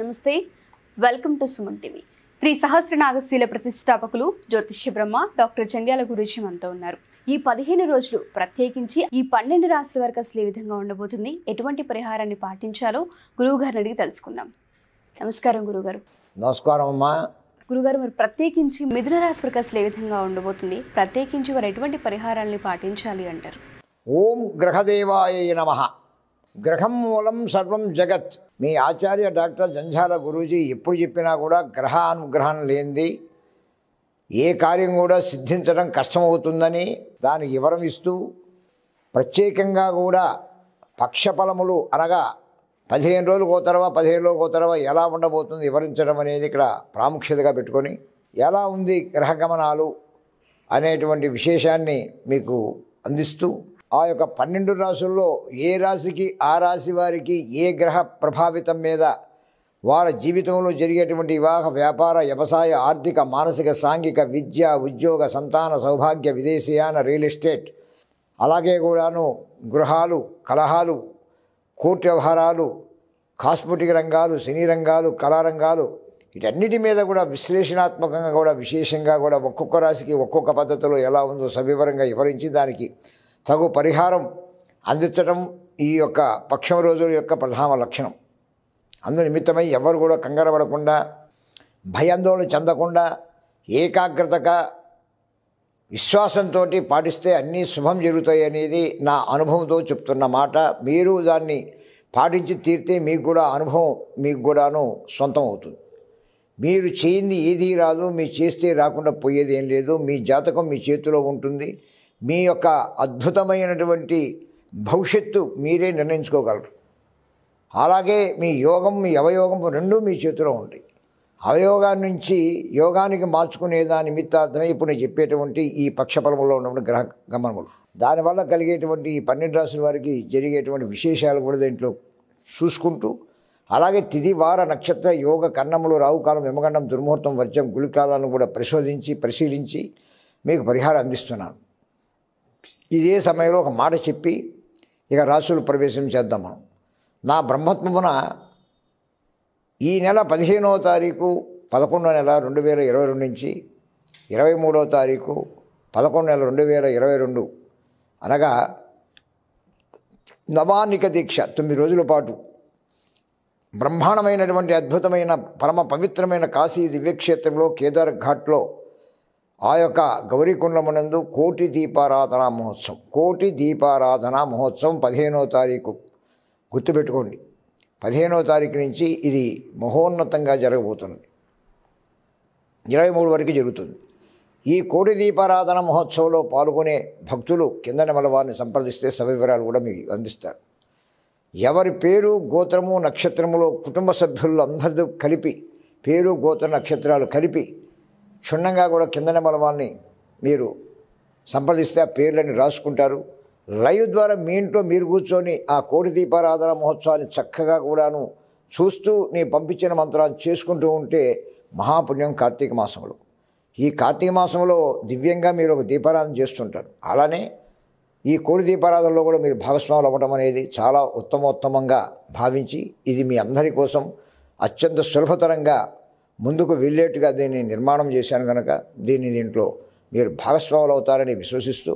నమస్తే welcome to Suman TV Shri Nagasheela ప్రతిష్టాపకులు జ్యోతిష్య బ్రహ్మ డాక్టర్ చంద్యాల గురించి మనతో ఉన్నారు ఈ పదిహేను రోజులు ప్రత్యేకించి ఈ పన్నెండు రాశి వరకు అసలు ఏ విధంగా ఉండబోతుంది ఎటువంటి పరిహారాన్ని పాటించాలో గురువు గారిని అడిగి తెలుసుకుందాం నమస్కారం గురుగారు నమస్కారం అమ్మా గురుగారు మరి ప్రత్యేకించి మిథున రాశి వరకు అసలు ఏ విధంగా ఉండబోతుంది ప్రత్యేకించి వారు ఎటువంటి పరిహారాన్ని పాటించాలి అంటారు ఓం గ్రహదేవాయ నమ గ్రహం మూలం సర్వం జగత్ మీ ఆచార్య డాక్టర్ జంజాల గురూజీ ఎప్పుడు చెప్పినా కూడా అనుగ్రహం లేనిది ఏ కార్యం కూడా సిద్ధించడం కష్టమవుతుందని దానికి వివరం ఇస్తూ ప్రత్యేకంగా కూడా పక్షఫలములు అనగా పదిహేను రోజులు పోతారవా పదిహేను రోజులు తర్వాత ఎలా ఉండబోతుంది వివరించడం అనేది ఇక్కడ ప్రాముఖ్యతగా పెట్టుకొని ఎలా ఉంది గ్రహగమనాలు అనేటువంటి విశేషాన్ని మీకు అందిస్తూ ఆ యొక్క పన్నెండు రాసుల్లో ఏ రాశికి ఆ రాశి వారికి ఏ గ్రహ ప్రభావితం మీద వారి జీవితంలో జరిగేటువంటి వివాహ వ్యాపార వ్యవసాయ ఆర్థిక మానసిక సాంఘిక విద్య ఉద్యోగ సంతాన సౌభాగ్య విదేశీయాన రియల్ ఎస్టేట్ అలాగే కూడాను గృహాలు కలహాలు కోర్టు వ్యవహారాలు కాస్మెటిక్ రంగాలు సినీ రంగాలు కళారంగాలు వీటన్నిటి మీద కూడా విశ్లేషణాత్మకంగా కూడా విశేషంగా కూడా ఒక్కొక్క రాశికి ఒక్కొక్క పద్ధతిలో ఎలా ఉందో సవివరంగా వివరించి దానికి తగు పరిహారం అందించడం ఈ యొక్క పక్షం రోజుల యొక్క ప్రధాన లక్షణం అందు నిమిత్తమై ఎవరు కూడా కంగారు పడకుండా భయాందోళన చెందకుండా ఏకాగ్రతగా విశ్వాసంతో పాటిస్తే అన్నీ శుభం జరుగుతాయి అనేది నా అనుభవంతో చెప్తున్న మాట మీరు దాన్ని పాటించి తీరితే మీకు కూడా అనుభవం మీకు కూడాను సొంతం అవుతుంది మీరు చేయింది ఏది రాదు మీరు చేస్తే రాకుండా పోయేది ఏం లేదు మీ జాతకం మీ చేతిలో ఉంటుంది మీ యొక్క అద్భుతమైనటువంటి భవిష్యత్తు మీరే నిర్ణయించుకోగలరు అలాగే మీ యోగం మీ అవయోగం రెండూ మీ చేతిలో ఉంది అవయోగాన్ని నుంచి యోగానికి మార్చుకునే దాని నిమిత్తార్థమే ఇప్పుడు నేను చెప్పేటువంటి ఈ పక్షఫలంలో ఉన్నటువంటి గ్రహ గమనములు దానివల్ల కలిగేటువంటి ఈ పన్నెండు రాసుల వారికి జరిగేటువంటి విశేషాలు కూడా దీంట్లో చూసుకుంటూ అలాగే తిది వార నక్షత్ర యోగ కన్నములు రావుకాలం విమగండం దుర్ముహూర్తం వర్జం గుళికాలను కూడా పరిశోధించి పరిశీలించి మీకు పరిహారం అందిస్తున్నాను ఇదే సమయంలో ఒక మాట చెప్పి ఇక రాసులు ప్రవేశం చేద్దాం మనం నా బ్రహ్మత్వమున ఈ నెల పదిహేనవ తారీఖు పదకొండో నెల రెండు వేల ఇరవై రెండు నుంచి ఇరవై మూడవ తారీఖు పదకొండు నెల రెండు వేల ఇరవై రెండు అనగా నవానిక దీక్ష తొమ్మిది రోజుల పాటు బ్రహ్మాండమైనటువంటి అద్భుతమైన పరమ పవిత్రమైన కాశీ దివ్యక్షేత్రంలో కేదార్ ఘాట్లో ఆ యొక్క గౌరీకుండమునందు కోటి దీపారాధన మహోత్సవం కోటి దీపారాధన మహోత్సవం పదిహేనో తారీఖు గుర్తుపెట్టుకోండి పదిహేనో తారీఖు నుంచి ఇది మహోన్నతంగా జరగబోతున్నది ఇరవై మూడు వరకు జరుగుతుంది ఈ కోటి దీపారాధన మహోత్సవంలో పాల్గొనే భక్తులు కింద వారిని సంప్రదిస్తే సవివరాలు కూడా మీకు అందిస్తారు ఎవరి పేరు గోత్రము నక్షత్రములో కుటుంబ సభ్యులందరితో కలిపి పేరు గోత్ర నక్షత్రాలు కలిపి క్షుణ్ణంగా కూడా కింద నెంబర్ వాళ్ళని మీరు సంప్రదిస్తే ఆ పేర్లని రాసుకుంటారు లైవ్ ద్వారా మీ ఇంట్లో మీరు కూర్చొని ఆ కోటి దీపారాధన మహోత్సవాన్ని చక్కగా కూడాను చూస్తూ నీ పంపించిన మంత్రాన్ని చేసుకుంటూ ఉంటే మహాపుణ్యం కార్తీక మాసంలో ఈ కార్తీక మాసంలో దివ్యంగా మీరు ఒక దీపారాధన చేస్తుంటారు అలానే ఈ కోడి దీపారాధనలో కూడా మీరు భాగస్వాములు అవ్వడం అనేది చాలా ఉత్తమోత్తమంగా భావించి ఇది మీ అందరి కోసం అత్యంత సులభతరంగా ముందుకు వెళ్ళేట్టుగా దీన్ని నిర్మాణం చేశాను కనుక దీన్ని దీంట్లో మీరు భాగస్వాములు అవుతారని విశ్వసిస్తూ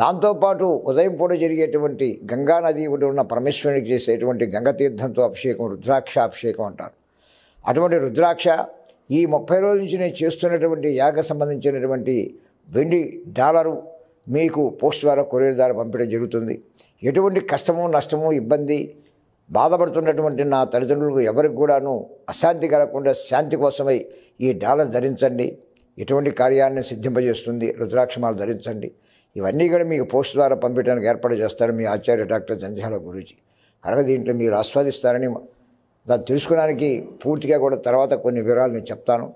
దాంతోపాటు ఉదయం పూట జరిగేటువంటి గంగానది ఒకటి ఉన్న పరమేశ్వరునికి చేసేటువంటి గంగతీర్థంతో అభిషేకం రుద్రాక్ష అభిషేకం అంటారు అటువంటి రుద్రాక్ష ఈ ముప్పై రోజుల నుంచి నేను చేస్తున్నటువంటి యాగ సంబంధించినటువంటి వెండి డాలరు మీకు పోస్ట్ ద్వారా కొరియర్ ద్వారా పంపించడం జరుగుతుంది ఎటువంటి కష్టము నష్టము ఇబ్బంది బాధపడుతున్నటువంటి నా తల్లిదండ్రులకు ఎవరికి కూడాను అశాంతి కలగకుండా శాంతి కోసమై ఈ డాలర్ ధరించండి ఎటువంటి కార్యాన్ని సిద్ధింపజేస్తుంది రుద్రాక్షమాలు ధరించండి ఇవన్నీ కూడా మీకు పోస్ట్ ద్వారా పంపించడానికి ఏర్పాటు చేస్తారు మీ ఆచార్య డాక్టర్ జంధ్యాల గురూజీ కనుక దీంట్లో మీరు ఆస్వాదిస్తారని దాన్ని తెలుసుకోవడానికి పూర్తిగా కూడా తర్వాత కొన్ని వివరాలు నేను చెప్తాను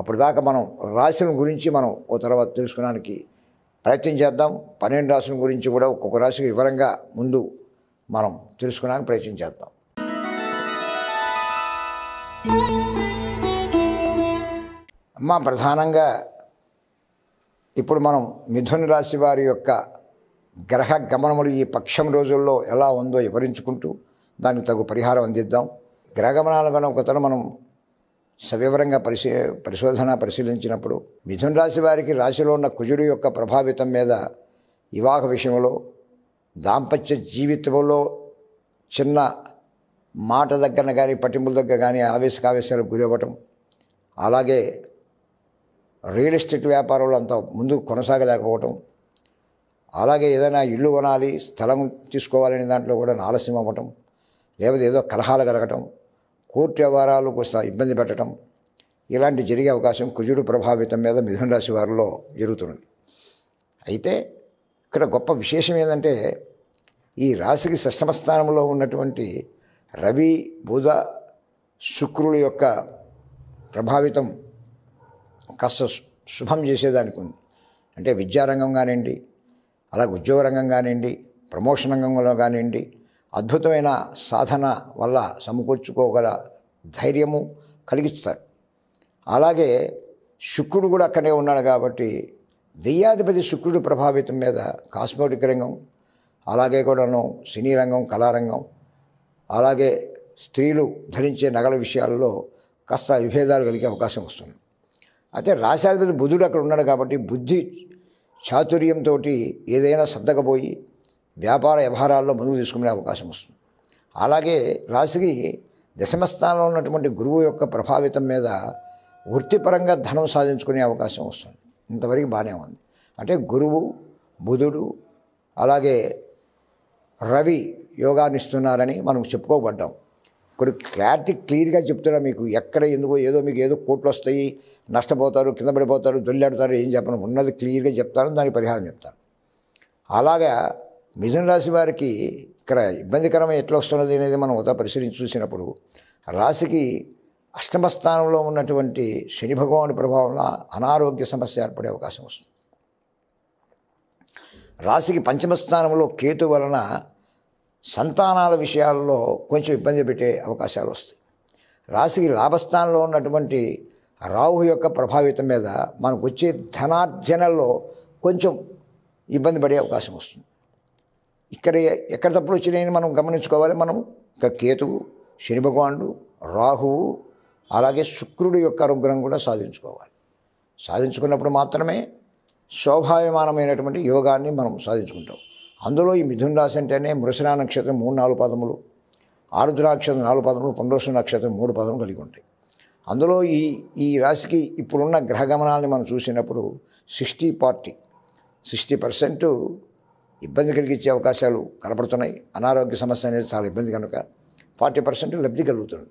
అప్పుడు దాకా మనం రాశుల గురించి మనం ఓ తర్వాత తెలుసుకోవడానికి ప్రయత్నం చేద్దాం పన్నెండు రాశుల గురించి కూడా ఒక్కొక్క రాశికి వివరంగా ముందు మనం తెలుసుకోవడానికి ప్రయత్నం చేద్దాం అమ్మ ప్రధానంగా ఇప్పుడు మనం మిథున రాశి వారి యొక్క గ్రహ గమనములు ఈ పక్షం రోజుల్లో ఎలా ఉందో వివరించుకుంటూ దానికి తగు పరిహారం అందిద్దాం గ్రహ గమనాలు కనుక మనం సవివరంగా పరిశీ పరిశోధన పరిశీలించినప్పుడు మిథున రాశి వారికి రాశిలో ఉన్న కుజుడు యొక్క ప్రభావితం మీద వివాహ విషయంలో దాంపత్య జీవితంలో చిన్న మాట దగ్గర కానీ పట్టింపుల దగ్గర కానీ ఆవేశకావేశాలకు గురవ్వటం అలాగే రియల్ ఎస్టేట్ వ్యాపారంలో అంత ముందు కొనసాగలేకపోవటం అలాగే ఏదైనా ఇల్లు కొనాలి స్థలం తీసుకోవాలనే దాంట్లో కూడా ఆలస్యం అవ్వటం లేకపోతే ఏదో కలహాలు కలగటం కోర్టు వ్యవహారాలు కొంత ఇబ్బంది పెట్టడం ఇలాంటి జరిగే అవకాశం కుజుడు ప్రభావితం మీద మిథున రాశి వారిలో జరుగుతున్నది అయితే ఇక్కడ గొప్ప విశేషం ఏంటంటే ఈ రాశికి సష్టమ స్థానంలో ఉన్నటువంటి రవి బుధ శుక్రుడు యొక్క ప్రభావితం కాస్త శుభం చేసేదానికి ఉంది అంటే విద్యారంగం కానివ్వండి అలాగే ఉద్యోగ రంగం కానివ్వండి ప్రమోషన్ రంగంలో కానివ్వండి అద్భుతమైన సాధన వల్ల సమకూర్చుకోగల ధైర్యము కలిగిస్తారు అలాగే శుక్రుడు కూడా అక్కడే ఉన్నాడు కాబట్టి దెయ్యాధిపతి శుక్రుడు ప్రభావితం మీద కాస్మోటిక్ రంగం అలాగే కూడాను సినీ రంగం కళారంగం అలాగే స్త్రీలు ధరించే నగల విషయాల్లో కాస్త విభేదాలు కలిగే అవకాశం వస్తుంది అయితే రాశాధిపతి బుధుడు అక్కడ ఉన్నాడు కాబట్టి బుద్ధి చాతుర్యంతో ఏదైనా సర్దకపోయి వ్యాపార వ్యవహారాల్లో ముందుకు తీసుకునే అవకాశం వస్తుంది అలాగే రాశికి దశమస్థానంలో ఉన్నటువంటి గురువు యొక్క ప్రభావితం మీద వృత్తిపరంగా ధనం సాధించుకునే అవకాశం వస్తుంది ఇంతవరకు బాగానే ఉంది అంటే గురువు బుధుడు అలాగే రవి యోగాన్నిస్తున్నారని మనం చెప్పుకోబడ్డాం ఇప్పుడు క్లారిటీ క్లియర్గా చెప్తున్నా మీకు ఎక్కడ ఎందుకో ఏదో మీకు ఏదో కోట్లు వస్తాయి నష్టపోతారు కింద పడిపోతారు దొల్లాడతారు ఏం చెప్పను ఉన్నది క్లియర్గా చెప్తాను దానికి పరిహారం చెప్తాను అలాగా మిథున రాశి వారికి ఇక్కడ ఇబ్బందికరమైన ఎట్లా వస్తున్నది అనేది మనం ఉదా పరిశీలించి చూసినప్పుడు రాశికి అష్టమ స్థానంలో ఉన్నటువంటి శని భగవాను ప్రభావంలో అనారోగ్య సమస్య ఏర్పడే అవకాశం వస్తుంది రాశికి పంచమ స్థానంలో కేతు వలన సంతానాల విషయాల్లో కొంచెం ఇబ్బంది పెట్టే అవకాశాలు వస్తాయి రాశికి లాభస్థానంలో ఉన్నటువంటి రాహు యొక్క ప్రభావితం మీద మనకు వచ్చే ధనార్జనలో కొంచెం ఇబ్బంది పడే అవకాశం వస్తుంది ఇక్కడ ఎక్కడ తప్పులు వచ్చినాయని మనం గమనించుకోవాలి మనం ఇంకా కేతువు శని భగవానుడు రాహువు అలాగే శుక్రుడి యొక్క అనుగ్రహం కూడా సాధించుకోవాలి సాధించుకున్నప్పుడు మాత్రమే శోభాయమానమైనటువంటి యోగాన్ని మనం సాధించుకుంటాం అందులో ఈ మిథున రాశి అంటేనే మృషణ నక్షత్రం మూడు నాలుగు పదములు ఆరుద్ర నక్షత్రం నాలుగు పదములు పునరుసు నక్షత్రం మూడు పదములు కలిగి ఉంటాయి అందులో ఈ ఈ రాశికి ఇప్పుడున్న గ్రహ గమనాన్ని మనం చూసినప్పుడు సిక్స్టీ పార్టీ సిక్స్టీ పర్సెంట్ ఇబ్బంది కలిగించే అవకాశాలు కనపడుతున్నాయి అనారోగ్య సమస్య అనేది చాలా ఇబ్బంది కనుక ఫార్టీ పర్సెంట్ లబ్ధి కలుగుతుంది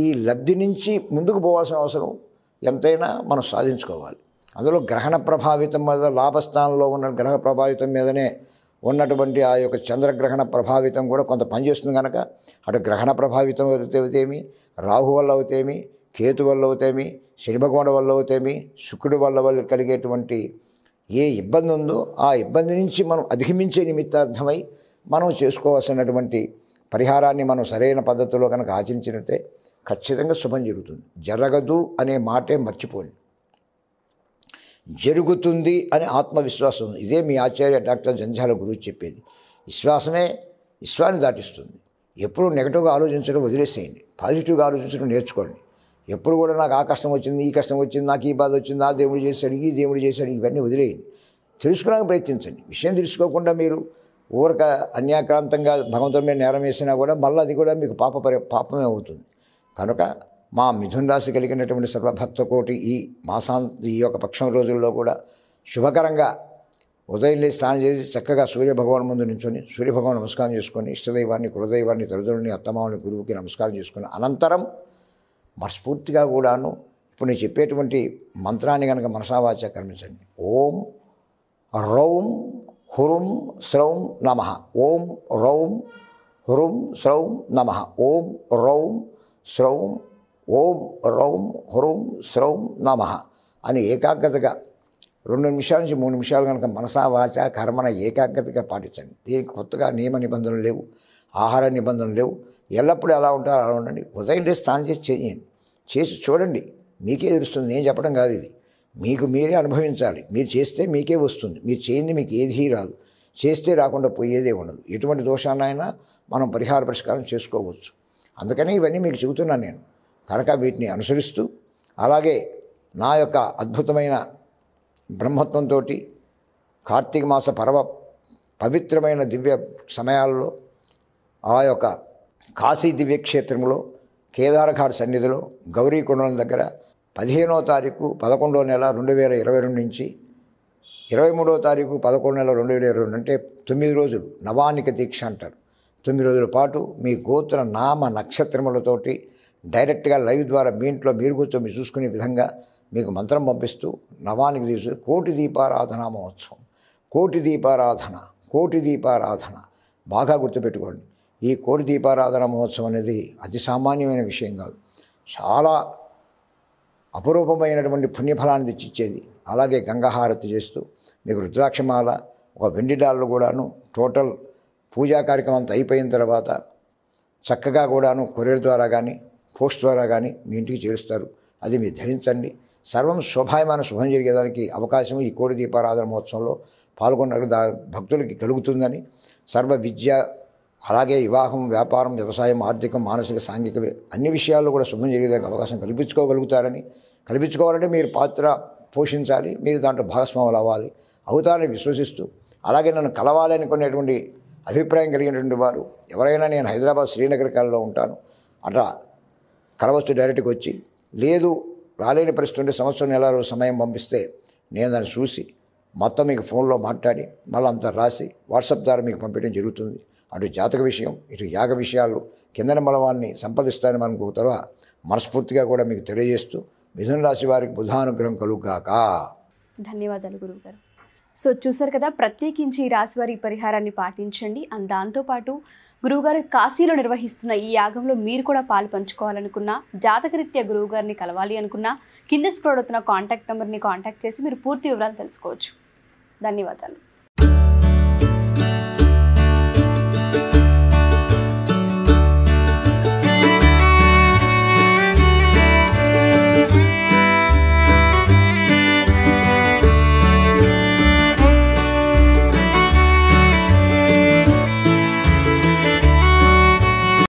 ఈ లబ్ధి నుంచి ముందుకు పోవాల్సిన అవసరం ఎంతైనా మనం సాధించుకోవాలి అందులో గ్రహణ ప్రభావితం మీద లాభస్థానంలో ఉన్న గ్రహ ప్రభావితం మీదనే ఉన్నటువంటి ఆ యొక్క చంద్రగ్రహణ ప్రభావితం కూడా కొంత పనిచేస్తుంది కనుక అటు గ్రహణ ప్రభావితం అవుతేమి రాహు వల్ల అవుతేమి కేతు వల్ల అవుతేమి శనిభగోణ వల్ల అవుతేమి శుక్రుడు వల్ల వల్ల కలిగేటువంటి ఏ ఇబ్బంది ఉందో ఆ ఇబ్బంది నుంచి మనం అధిగమించే నిమిత్తార్థమై మనం చేసుకోవాల్సినటువంటి పరిహారాన్ని మనం సరైన పద్ధతిలో కనుక ఆచరించినట్టే ఖచ్చితంగా శుభం జరుగుతుంది జరగదు అనే మాటే మర్చిపోండి జరుగుతుంది అనే ఆత్మవిశ్వాసం ఉంది ఇదే మీ ఆచార్య డాక్టర్ జంజాల గురువు చెప్పేది విశ్వాసమే విశ్వాన్ని దాటిస్తుంది ఎప్పుడు నెగటివ్గా ఆలోచించడం వదిలేసేయండి పాజిటివ్గా ఆలోచించడం నేర్చుకోండి ఎప్పుడు కూడా నాకు ఆ కష్టం వచ్చింది ఈ కష్టం వచ్చింది నాకు ఈ బాధ వచ్చింది ఆ దేవుడు చేశాడు ఈ దేవుడు చేశాడు ఇవన్నీ వదిలేయండి తెలుసుకోవడానికి ప్రయత్నించండి విషయం తెలుసుకోకుండా మీరు ఊరక అన్యాక్రాంతంగా భగవంతుడి మీద నేరం వేసినా కూడా మళ్ళీ అది కూడా మీకు పాప పరి పాపమే అవుతుంది కనుక మా మిథున్ రాశి కలిగినటువంటి సర్వభక్తకోటి ఈ మాసా ఈ యొక్క పక్షం రోజుల్లో కూడా శుభకరంగా ఉదయం లేచి స్నానం చేసి చక్కగా సూర్యభగవాన్ ముందు నుంచొని సూర్యభగవాన్ నమస్కారం చేసుకొని ఇష్టదైవాన్ని కులదైవాన్ని తల్లిదండ్రుని అత్తమావుని గురువుకి నమస్కారం చేసుకుని అనంతరం మనస్ఫూర్తిగా కూడాను ఇప్పుడు నేను చెప్పేటువంటి మంత్రాన్ని కనుక మనసావాచ కర్మించండి ఓం రౌం హురుం స్రౌం నమ ఓం రౌం హురుం స్రౌం నమ ఓం రౌం శ్రౌం ఓం రౌం హ్రౌం శ్రౌం నమ అని ఏకాగ్రతగా రెండు నిమిషాల నుంచి మూడు నిమిషాలు కనుక మనసా వాచ కర్మన ఏకాగ్రతగా పాటించండి దీనికి కొత్తగా నియమ నిబంధనలు లేవు ఆహార నిబంధనలు లేవు ఎల్లప్పుడూ ఎలా ఉంటారో అలా ఉండండి ఉదయం లేదు స్నానం చేసి చేయండి చేసి చూడండి మీకే తెలుస్తుంది నేను చెప్పడం కాదు ఇది మీకు మీరే అనుభవించాలి మీరు చేస్తే మీకే వస్తుంది మీరు చేయండి మీకు ఏది రాదు చేస్తే రాకుండా పోయేదే ఉండదు ఎటువంటి దోషాన్నైనా మనం పరిహార పరిష్కారం చేసుకోవచ్చు అందుకని ఇవన్నీ మీకు చెబుతున్నాను నేను కనుక వీటిని అనుసరిస్తూ అలాగే నా యొక్క అద్భుతమైన బ్రహ్మత్వంతో కార్తీక మాస పర్వ పవిత్రమైన దివ్య సమయాల్లో ఆ యొక్క కాశీ దివ్యక్షేత్రంలో కేదార్ఘాట్ సన్నిధిలో గౌరీకొండలం దగ్గర పదిహేనో తారీఖు పదకొండో నెల రెండు వేల ఇరవై రెండు నుంచి ఇరవై మూడో తారీఖు పదకొండు నెల రెండు వేల ఇరవై రెండు అంటే తొమ్మిది రోజులు నవానిక దీక్ష అంటారు తొమ్మిది రోజుల పాటు మీ గోత్ర నామ నక్షత్రములతోటి డైరెక్ట్గా లైవ్ ద్వారా మీ ఇంట్లో మీరు కూర్చొని చూసుకునే విధంగా మీకు మంత్రం పంపిస్తూ నవానికి తీసు కోటి దీపారాధన మహోత్సవం కోటి దీపారాధన కోటి దీపారాధన బాగా గుర్తుపెట్టుకోండి ఈ కోటి దీపారాధన మహోత్సవం అనేది అతి సామాన్యమైన విషయం కాదు చాలా అపురూపమైనటువంటి పుణ్యఫలాన్ని తెచ్చిచ్చేది అలాగే గంగాహారతి చేస్తూ మీకు రుద్రాక్షమాల ఒక వెండి డాళ్ళు కూడాను టోటల్ పూజా కార్యక్రమం అంతా అయిపోయిన తర్వాత చక్కగా కూడాను కొరియర్ ద్వారా కానీ పోస్ట్ ద్వారా కానీ మీ ఇంటికి చేరుస్తారు అది మీరు ధరించండి సర్వం శోభాయమాన శుభం జరిగేదానికి అవకాశం ఈ కోడి దీపారాధన మహోత్సవంలో పాల్గొన్నట్టు దా భక్తులకి కలుగుతుందని సర్వ విద్య అలాగే వివాహం వ్యాపారం వ్యవసాయం ఆర్థికం మానసిక సాంఘిక అన్ని విషయాల్లో కూడా శుభం జరిగేదానికి అవకాశం కల్పించుకోగలుగుతారని కల్పించుకోవాలంటే మీరు పాత్ర పోషించాలి మీరు దాంట్లో భాగస్వాములు అవ్వాలి అవుతారని విశ్వసిస్తూ అలాగే నన్ను కలవాలనుకునేటువంటి అభిప్రాయం కలిగినటువంటి వారు ఎవరైనా నేను హైదరాబాద్ శ్రీనగర్ కాలంలో ఉంటాను అట్లా కలవచ్చు డైరెక్ట్గా వచ్చి లేదు రాలేని పరిస్థితి ఉంటే సంవత్సరం నెల రోజు సమయం పంపిస్తే నేను దాన్ని చూసి మొత్తం మీకు ఫోన్లో మాట్లాడి మళ్ళీ అంతా రాసి వాట్సాప్ ద్వారా మీకు పంపించడం జరుగుతుంది అటు జాతక విషయం ఇటు యాగ విషయాలు కిందన మలవాన్ని సంపాదిస్తాయని మనకు తర్వాత మనస్ఫూర్తిగా కూడా మీకు తెలియజేస్తూ మిథున రాశి వారికి బుధానుగ్రహం కలుగుగాక ధన్యవాదాలు గారు సో చూసారు కదా ప్రత్యేకించి ఈ రాశివారి పరిహారాన్ని పాటించండి అండ్ దాంతోపాటు గురువుగారు కాశీలో నిర్వహిస్తున్న ఈ యాగంలో మీరు కూడా పాలు పంచుకోవాలనుకున్నా జాతకరీత్యా గురువుగారిని కలవాలి అనుకున్నా కింద స్క్రోడ్ అవుతున్న కాంటాక్ట్ నెంబర్ని కాంటాక్ట్ చేసి మీరు పూర్తి వివరాలు తెలుసుకోవచ్చు ధన్యవాదాలు